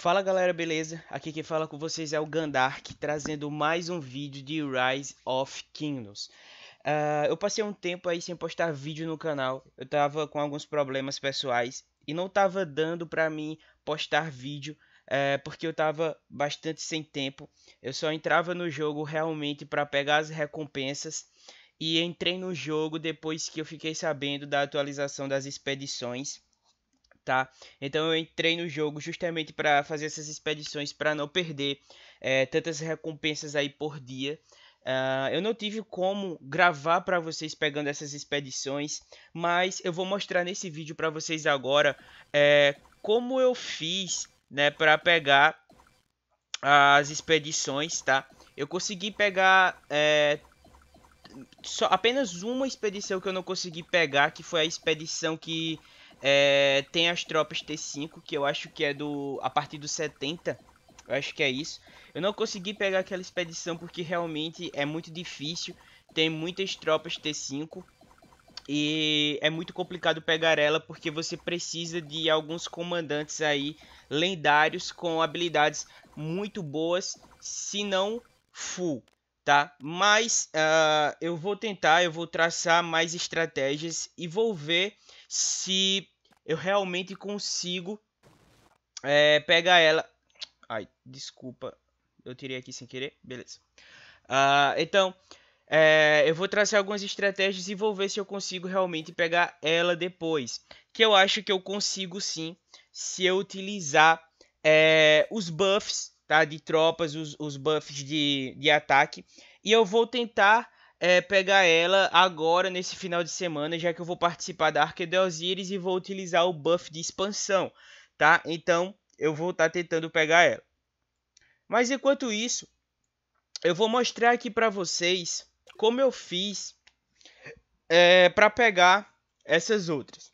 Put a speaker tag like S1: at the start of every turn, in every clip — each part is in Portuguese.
S1: Fala galera, beleza? Aqui quem fala com vocês é o Gandark, trazendo mais um vídeo de Rise of Kingdoms. Uh, eu passei um tempo aí sem postar vídeo no canal, eu tava com alguns problemas pessoais e não tava dando pra mim postar vídeo uh, porque eu tava bastante sem tempo. Eu só entrava no jogo realmente para pegar as recompensas e entrei no jogo depois que eu fiquei sabendo da atualização das expedições tá? Então eu entrei no jogo justamente para fazer essas expedições para não perder é, tantas recompensas aí por dia. Uh, eu não tive como gravar para vocês pegando essas expedições, mas eu vou mostrar nesse vídeo para vocês agora é, como eu fiz, né, para pegar as expedições, tá? Eu consegui pegar é, só apenas uma expedição que eu não consegui pegar, que foi a expedição que é, tem as tropas T5, que eu acho que é do a partir dos 70. Eu acho que é isso. Eu não consegui pegar aquela expedição porque realmente é muito difícil. Tem muitas tropas T5. E é muito complicado pegar ela porque você precisa de alguns comandantes aí lendários com habilidades muito boas, se não full tá? Mas uh, eu vou tentar, eu vou traçar mais estratégias e vou ver se eu realmente consigo é, pegar ela. Ai, desculpa, eu tirei aqui sem querer, beleza. Uh, então, é, eu vou traçar algumas estratégias e vou ver se eu consigo realmente pegar ela depois. Que eu acho que eu consigo sim, se eu utilizar é, os buffs tá? De tropas, os, os buffs de, de ataque. E eu vou tentar é, pegar ela agora, nesse final de semana, já que eu vou participar da Arca de Osiris e vou utilizar o buff de expansão, tá? Então, eu vou estar tá tentando pegar ela. Mas enquanto isso, eu vou mostrar aqui para vocês como eu fiz é, eh, para pegar essas outras.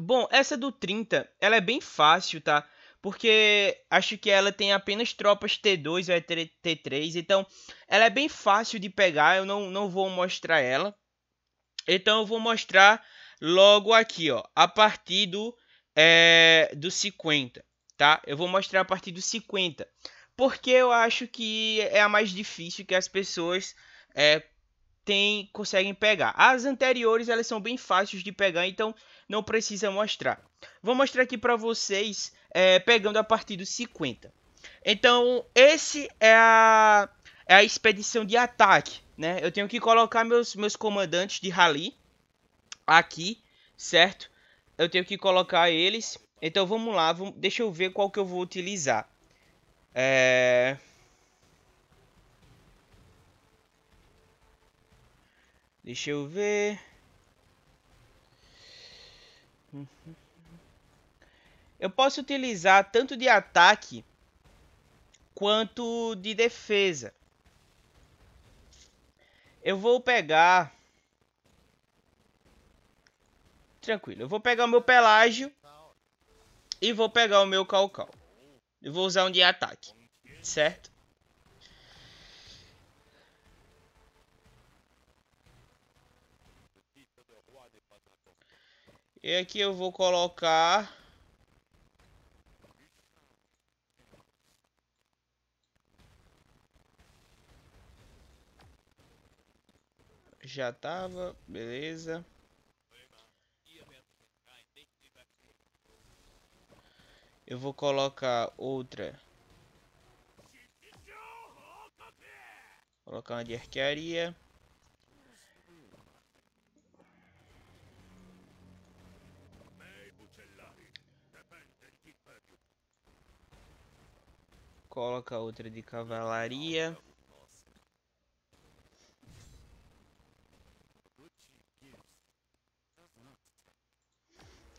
S1: Bom, essa do 30, ela é bem fácil, tá? porque acho que ela tem apenas tropas T2 ou é T3, então ela é bem fácil de pegar, eu não, não vou mostrar ela. Então eu vou mostrar logo aqui, ó, a partir do, é, do 50, tá? Eu vou mostrar a partir do 50, porque eu acho que é a mais difícil que as pessoas é, tem, conseguem pegar. As anteriores elas são bem fáceis de pegar, então não precisa mostrar. Vou mostrar aqui para vocês é, pegando a partir dos 50. Então, esse é a, é a expedição de ataque, né? Eu tenho que colocar meus, meus comandantes de rally aqui, certo? Eu tenho que colocar eles. Então, vamos lá, vamos, deixa eu ver qual que eu vou utilizar. É... Deixa eu ver. Uhum eu posso utilizar tanto de ataque quanto de defesa. Eu vou pegar... Tranquilo, eu vou pegar o meu pelágio e vou pegar o meu calcal. Eu vou usar um de ataque, certo? E aqui eu vou colocar já tava, beleza. Eu vou colocar outra. colocar uma de arquearia. Coloca outra de cavalaria.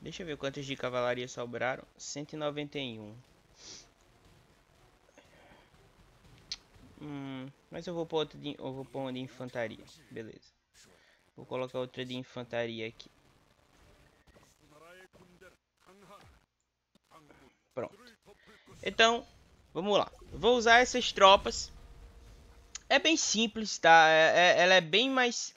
S1: Deixa eu ver quantas de cavalaria sobraram. 191. Hum, mas eu vou pôr outra de, eu vou pôr uma de infantaria. Beleza. Vou colocar outra de infantaria aqui. Pronto. Então, vamos lá. Vou usar essas tropas. É bem simples, tá? É, é, ela é bem mais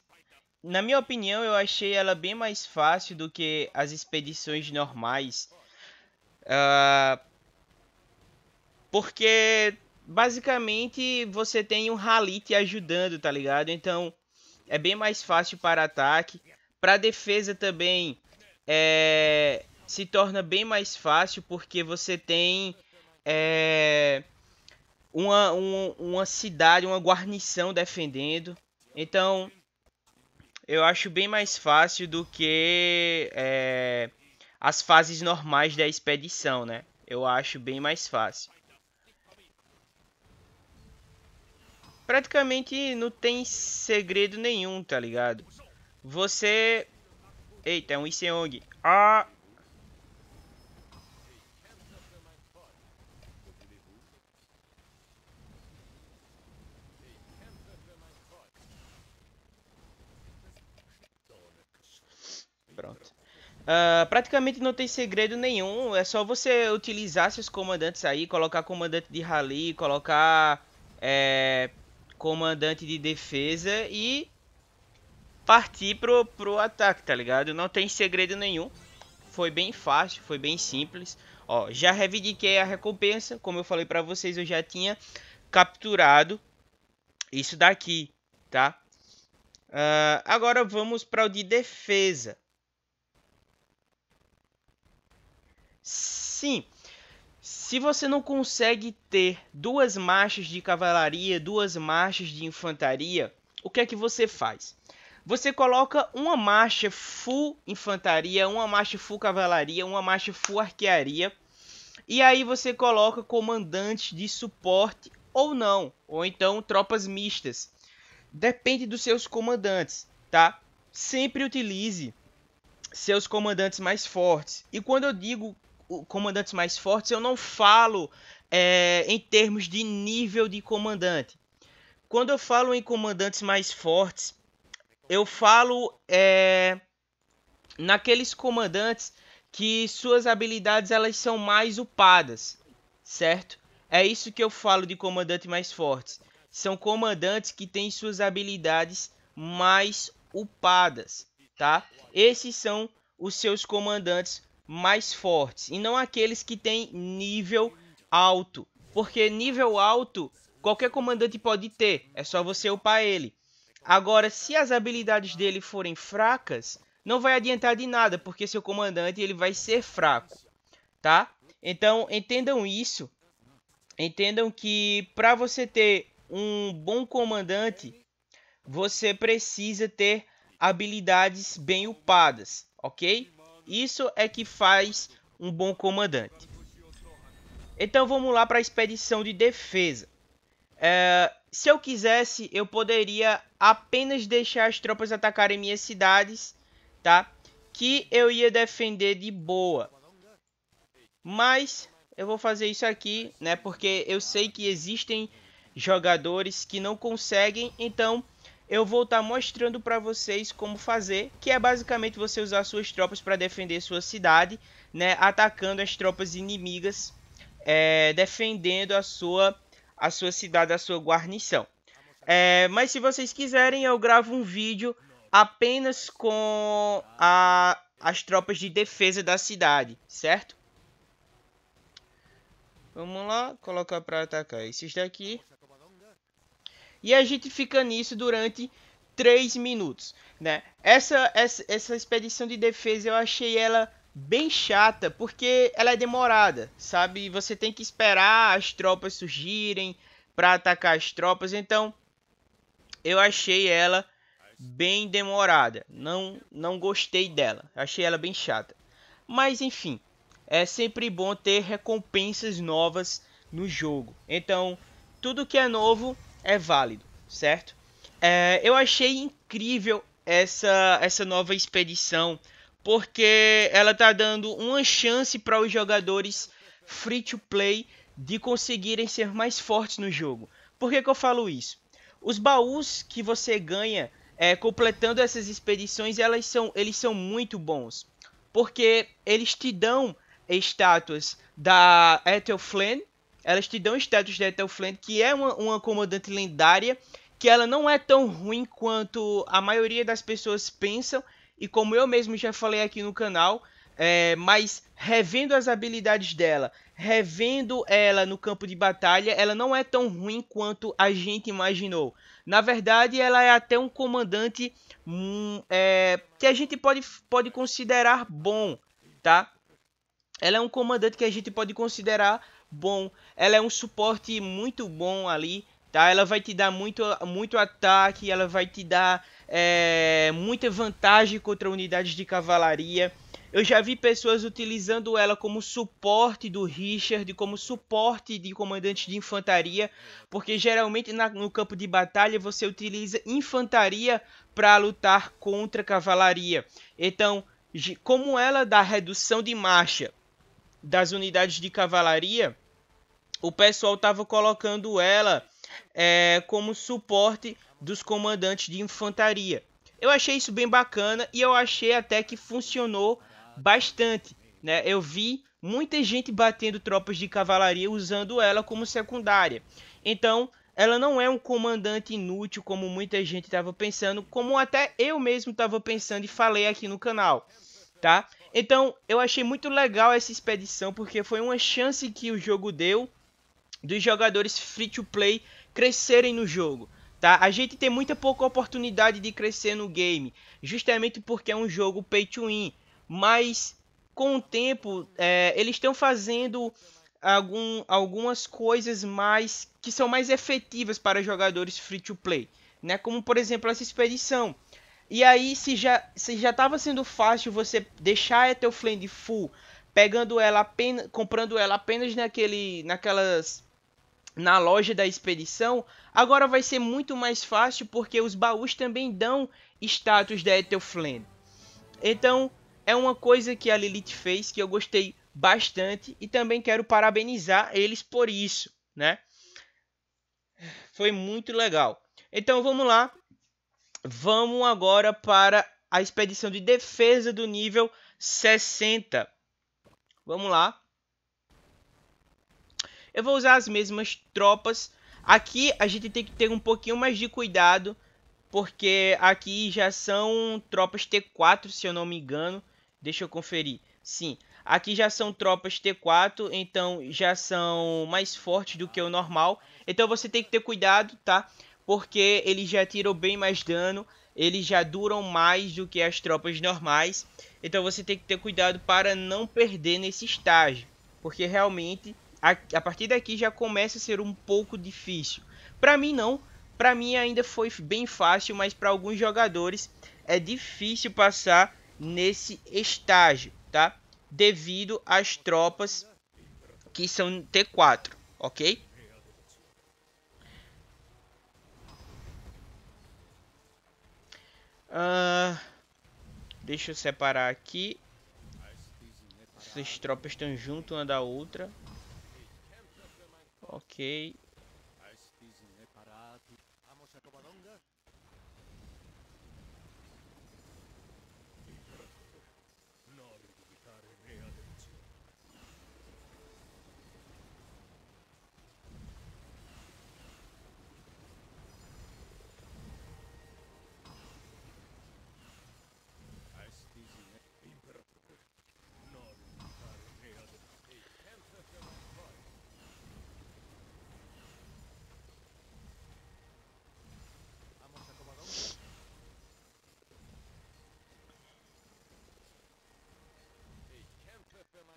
S1: na minha opinião, eu achei ela bem mais fácil do que as expedições normais. Uh, porque basicamente você tem um rally te ajudando, tá ligado? Então é bem mais fácil para ataque. Para defesa também é, se torna bem mais fácil porque você tem é, uma, um, uma cidade, uma guarnição defendendo. Então eu acho bem mais fácil do que é, as fases normais da expedição, né? Eu acho bem mais fácil. Praticamente não tem segredo nenhum, tá ligado? Você... Eita, é um Iseong. Ah, Uh, praticamente não tem segredo nenhum, é só você utilizar seus comandantes aí, colocar comandante de rally, colocar é, comandante de defesa e partir pro, pro ataque, tá ligado? Não tem segredo nenhum, foi bem fácil, foi bem simples. Ó, já reivindiquei a recompensa, como eu falei pra vocês, eu já tinha capturado isso daqui, tá? Uh, agora vamos para o de defesa. Sim. Se você não consegue ter duas marchas de cavalaria, duas marchas de infantaria, o que é que você faz? Você coloca uma marcha full infantaria, uma marcha full cavalaria, uma marcha full arquearia, e aí você coloca comandantes de suporte ou não, ou então tropas mistas. Depende dos seus comandantes, tá? Sempre utilize seus comandantes mais fortes. E quando eu digo comandantes mais fortes, eu não falo é, em termos de nível de comandante. Quando eu falo em comandantes mais fortes, eu falo é, naqueles comandantes que suas habilidades elas são mais upadas, certo? É isso que eu falo de comandante mais fortes. São comandantes que têm suas habilidades mais upadas, tá? Esses são os seus comandantes mais fortes e não aqueles que têm nível alto, porque nível alto qualquer comandante pode ter, é só você upar ele. Agora, se as habilidades dele forem fracas, não vai adiantar de nada, porque seu comandante ele vai ser fraco, tá? Então, entendam isso. Entendam que para você ter um bom comandante, você precisa ter habilidades bem upadas, ok? Isso é que faz um bom comandante. Então vamos lá para a expedição de defesa. É, se eu quisesse, eu poderia apenas deixar as tropas atacarem minhas cidades, tá? Que eu ia defender de boa. Mas eu vou fazer isso aqui, né? Porque eu sei que existem jogadores que não conseguem, então eu vou estar tá mostrando para vocês como fazer, que é basicamente você usar suas tropas para defender sua cidade, né, atacando as tropas inimigas, é, defendendo a sua, a sua cidade, a sua guarnição. É, mas se vocês quiserem, eu gravo um vídeo apenas com a, as tropas de defesa da cidade, certo? Vamos lá, colocar para atacar esses daqui. E a gente fica nisso durante 3 minutos, né? Essa, essa, essa expedição de defesa eu achei ela bem chata, porque ela é demorada, sabe? Você tem que esperar as tropas surgirem para atacar as tropas, então eu achei ela bem demorada. Não não gostei dela. Achei ela bem chata. Mas enfim, é sempre bom ter recompensas novas no jogo. Então, tudo que é novo é válido, certo? É, eu achei incrível essa, essa nova expedição, porque ela tá dando uma chance para os jogadores free to play de conseguirem ser mais fortes no jogo. Por que, que eu falo isso? Os baús que você ganha é, completando essas expedições, elas são, eles são muito bons. Porque eles te dão estátuas da Ethel Flynn, elas te dão status de Battlefront, que é uma, uma comandante lendária, que ela não é tão ruim quanto a maioria das pessoas pensam, e como eu mesmo já falei aqui no canal, é, mas revendo as habilidades dela, revendo ela no campo de batalha, ela não é tão ruim quanto a gente imaginou. Na verdade, ela é até um comandante hum, é, que a gente pode, pode considerar bom, tá? Ela é um comandante que a gente pode considerar bom. Ela é um suporte muito bom ali, tá? Ela vai te dar muito, muito ataque, ela vai te dar é, muita vantagem contra unidades de cavalaria. Eu já vi pessoas utilizando ela como suporte do Richard, como suporte de comandante de infantaria, porque geralmente na, no campo de batalha você utiliza infantaria para lutar contra cavalaria. Então, como ela dá redução de marcha das unidades de cavalaria, o pessoal estava colocando ela é, como suporte dos comandantes de infantaria. Eu achei isso bem bacana e eu achei até que funcionou bastante. Né? Eu vi muita gente batendo tropas de cavalaria usando ela como secundária. Então, ela não é um comandante inútil como muita gente estava pensando, como até eu mesmo estava pensando e falei aqui no canal, tá? Então, eu achei muito legal essa expedição porque foi uma chance que o jogo deu dos jogadores free to play crescerem no jogo. Tá? A gente tem muita pouca oportunidade de crescer no game, justamente porque é um jogo pay to win. Mas com o tempo, é, eles estão fazendo algum, algumas coisas mais que são mais efetivas para jogadores free to play, né? Como por exemplo essa expedição. E aí, se já se já estava sendo fácil você deixar a teu friend full, pegando ela apenas, comprando ela apenas naquele naquelas na loja da expedição, agora vai ser muito mais fácil porque os baús também dão status da Ethelfland. Então, é uma coisa que a Lilith fez que eu gostei bastante e também quero parabenizar eles por isso, né? Foi muito legal. Então, vamos lá. Vamos agora para a expedição de defesa do nível 60. Vamos lá eu vou usar as mesmas tropas. Aqui a gente tem que ter um pouquinho mais de cuidado, porque aqui já são tropas T4, se eu não me engano. Deixa eu conferir. Sim, aqui já são tropas T4, então já são mais fortes do que o normal. Então você tem que ter cuidado, tá? Porque eles já tiram bem mais dano, eles já duram mais do que as tropas normais. Então você tem que ter cuidado para não perder nesse estágio, porque realmente a, a partir daqui já começa a ser um pouco difícil. Para mim não, para mim ainda foi bem fácil, mas para alguns jogadores é difícil passar nesse estágio, tá? Devido às tropas que são T4, ok? Uh, deixa eu separar aqui. Essas tropas estão junto uma da outra. Ok.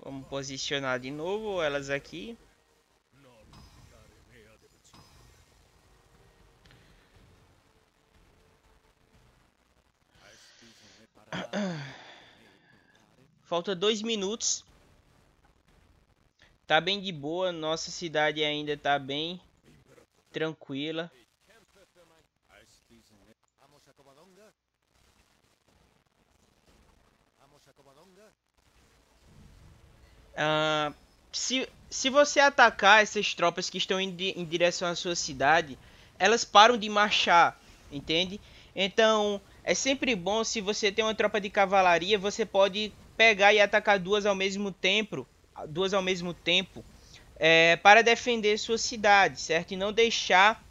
S1: Vamos posicionar de novo elas aqui. Falta dois minutos. Tá bem de boa. Nossa cidade ainda tá bem tranquila. Ah, se, se você atacar essas tropas que estão em, em direção à sua cidade, elas param de marchar, entende? Então, é sempre bom se você tem uma tropa de cavalaria, você pode pegar e atacar duas ao mesmo tempo, duas ao mesmo tempo, é, para defender sua cidade, certo? E não deixar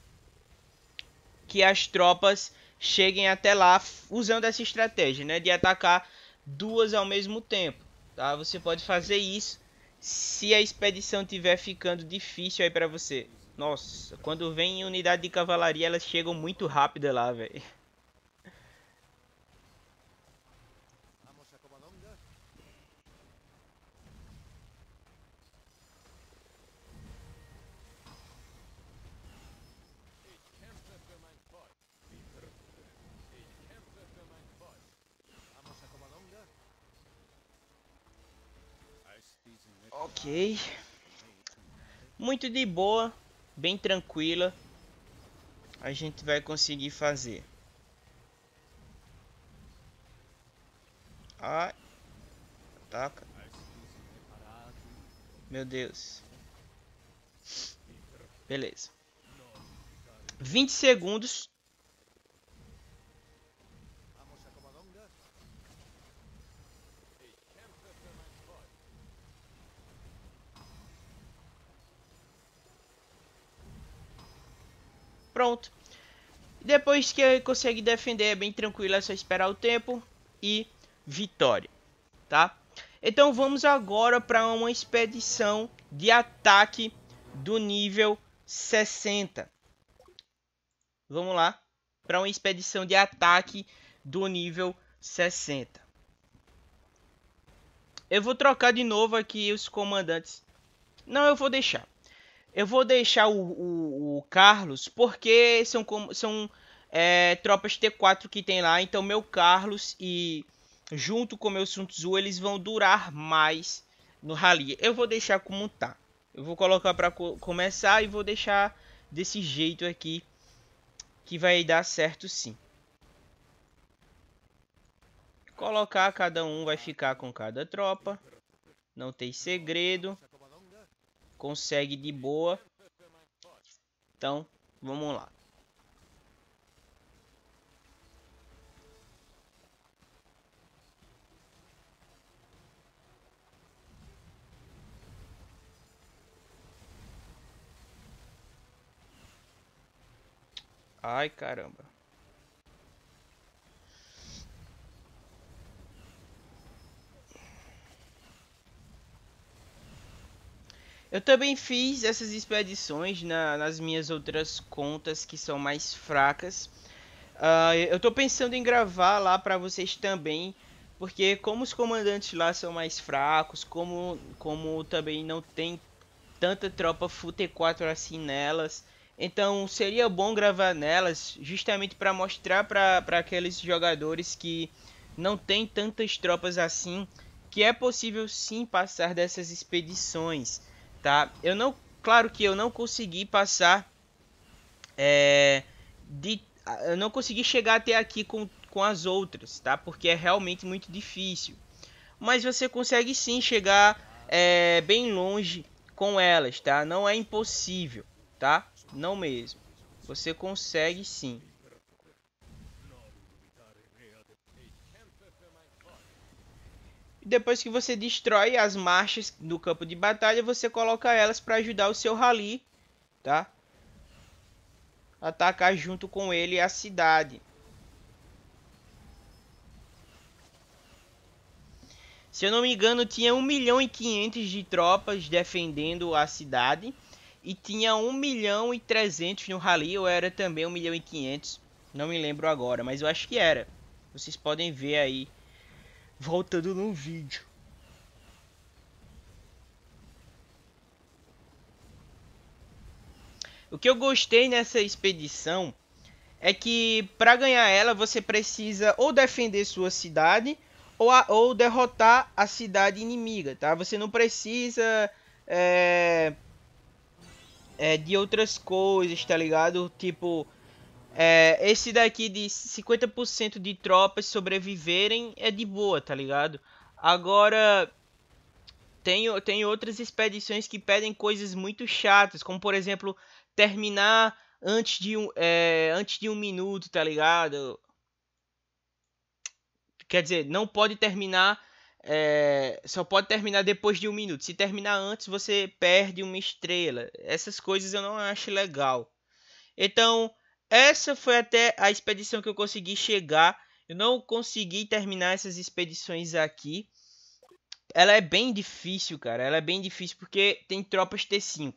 S1: que as tropas cheguem até lá usando essa estratégia, né, de atacar duas ao mesmo tempo. Tá? Você pode fazer isso se a expedição tiver ficando difícil aí para você. Nossa, quando vem unidade de cavalaria, elas chegam muito rápido lá, velho. Ok. Muito de boa, bem tranquila. A gente vai conseguir fazer. Ai. Ah, Ataca. Tá, Meu Deus. Beleza. 20 segundos pronto. Depois que ele consegue defender, é bem tranquilo, é só esperar o tempo e vitória, tá? Então vamos agora para uma expedição de ataque do nível 60. Vamos lá para uma expedição de ataque do nível 60. Eu vou trocar de novo aqui os comandantes. Não, eu vou deixar. Eu vou deixar o, o, o Carlos, porque são, são é, tropas T4 que tem lá. Então, meu Carlos e junto com meu Sun Tzu, eles vão durar mais no rally. Eu vou deixar como tá. Eu vou colocar para co começar e vou deixar desse jeito aqui que vai dar certo sim. Colocar cada um vai ficar com cada tropa. Não tem segredo consegue de boa. Então, vamos lá. Ai, caramba. Eu também fiz essas expedições na, nas minhas outras contas que são mais fracas. Uh, eu tô pensando em gravar lá para vocês também, porque como os comandantes lá são mais fracos, como, como também não tem tanta tropa full 4 assim nelas, então seria bom gravar nelas justamente para mostrar para aqueles jogadores que não tem tantas tropas assim, que é possível sim passar dessas expedições tá? Eu não, claro que eu não consegui passar é, de, eu não consegui chegar até aqui com, com as outras, tá? Porque é realmente muito difícil. Mas você consegue sim chegar é, bem longe com elas, tá? Não é impossível, tá? Não mesmo. Você consegue sim. Depois que você destrói as marchas do campo de batalha, você coloca elas para ajudar o seu rally, tá? Atacar junto com ele a cidade. Se eu não me engano, tinha 1 milhão e 500 de tropas defendendo a cidade. E tinha 1 milhão e 300 no rally, ou era também 1 milhão e 500. Não me lembro agora, mas eu acho que era. Vocês podem ver aí voltando num vídeo. O que eu gostei nessa expedição é que para ganhar ela você precisa ou defender sua cidade ou, a, ou derrotar a cidade inimiga, tá? Você não precisa é, é, de outras coisas, tá ligado? Tipo, é, esse daqui de 50% de tropas sobreviverem é de boa, tá ligado? Agora, tem, tem outras expedições que pedem coisas muito chatas, como por exemplo, terminar antes de um, é, antes de um minuto, tá ligado? Quer dizer, não pode terminar. É, só pode terminar depois de um minuto. Se terminar antes, você perde uma estrela. Essas coisas eu não acho legal. Então, essa foi até a expedição que eu consegui chegar. Eu não consegui terminar essas expedições aqui. Ela é bem difícil, cara. Ela é bem difícil porque tem tropas T5.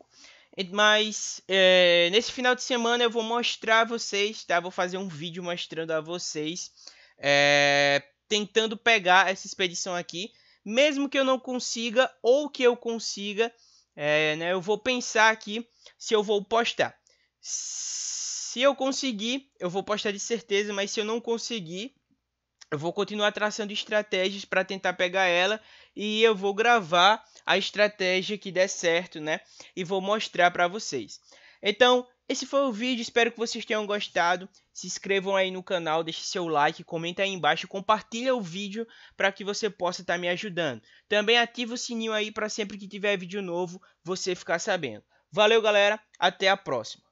S1: Mas é, nesse final de semana eu vou mostrar a vocês, tá? Vou fazer um vídeo mostrando a vocês. É, tentando pegar essa expedição aqui. Mesmo que eu não consiga ou que eu consiga, é, né, eu vou pensar aqui se eu vou postar. Se eu conseguir, eu vou postar de certeza, mas se eu não conseguir, eu vou continuar traçando estratégias para tentar pegar ela e eu vou gravar a estratégia que der certo, né? E vou mostrar para vocês. Então, esse foi o vídeo, espero que vocês tenham gostado. Se inscrevam aí no canal, deixe seu like, comenta aí embaixo, compartilha o vídeo para que você possa estar tá me ajudando. Também ativa o sininho aí para sempre que tiver vídeo novo, você ficar sabendo. Valeu, galera, até a próxima.